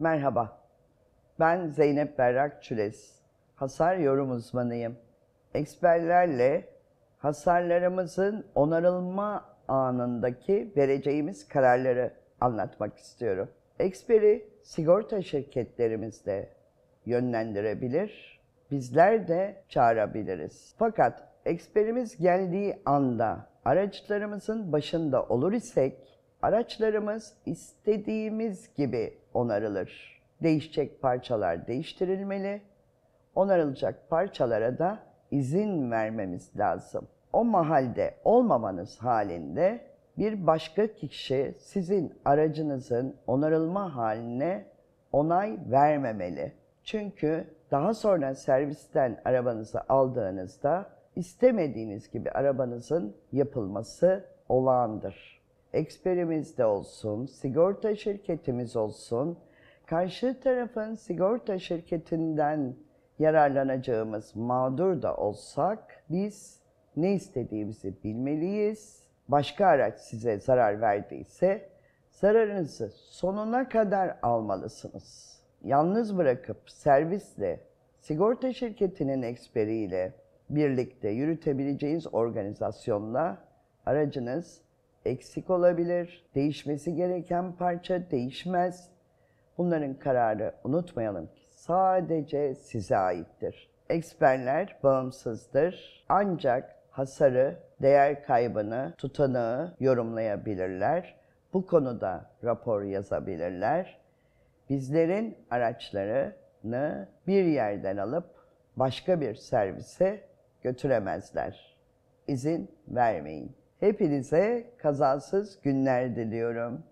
Merhaba, ben Zeynep Berrak Çüles. Hasar yorum uzmanıyım. Eksperlerle hasarlarımızın onarılma anındaki vereceğimiz kararları anlatmak istiyorum. Eksperi sigorta şirketlerimizde yönlendirebilir, bizler de çağırabiliriz. Fakat eksperimiz geldiği anda araçlarımızın başında olur isek Araçlarımız istediğimiz gibi onarılır. Değişecek parçalar değiştirilmeli. Onarılacak parçalara da izin vermemiz lazım. O mahalde olmamanız halinde bir başka kişi sizin aracınızın onarılma haline onay vermemeli. Çünkü daha sonra servisten arabanızı aldığınızda istemediğiniz gibi arabanızın yapılması olağandır eksperimizde olsun, sigorta şirketimiz olsun, karşı tarafın sigorta şirketinden yararlanacağımız mağdur da olsak biz ne istediğimizi bilmeliyiz. Başka araç size zarar verdiyse zararınızı sonuna kadar almalısınız. Yalnız bırakıp servisle, sigorta şirketinin eksperiyle birlikte yürütebileceğiniz organizasyonla aracınız eksik olabilir. Değişmesi gereken parça değişmez. Bunların kararı unutmayalım ki sadece size aittir. Eksperler bağımsızdır ancak hasarı, değer kaybını, tutanağı yorumlayabilirler. Bu konuda rapor yazabilirler. Bizlerin araçlarını bir yerden alıp başka bir servise götüremezler. İzin vermeyin. Hepinize kazasız günler diliyorum.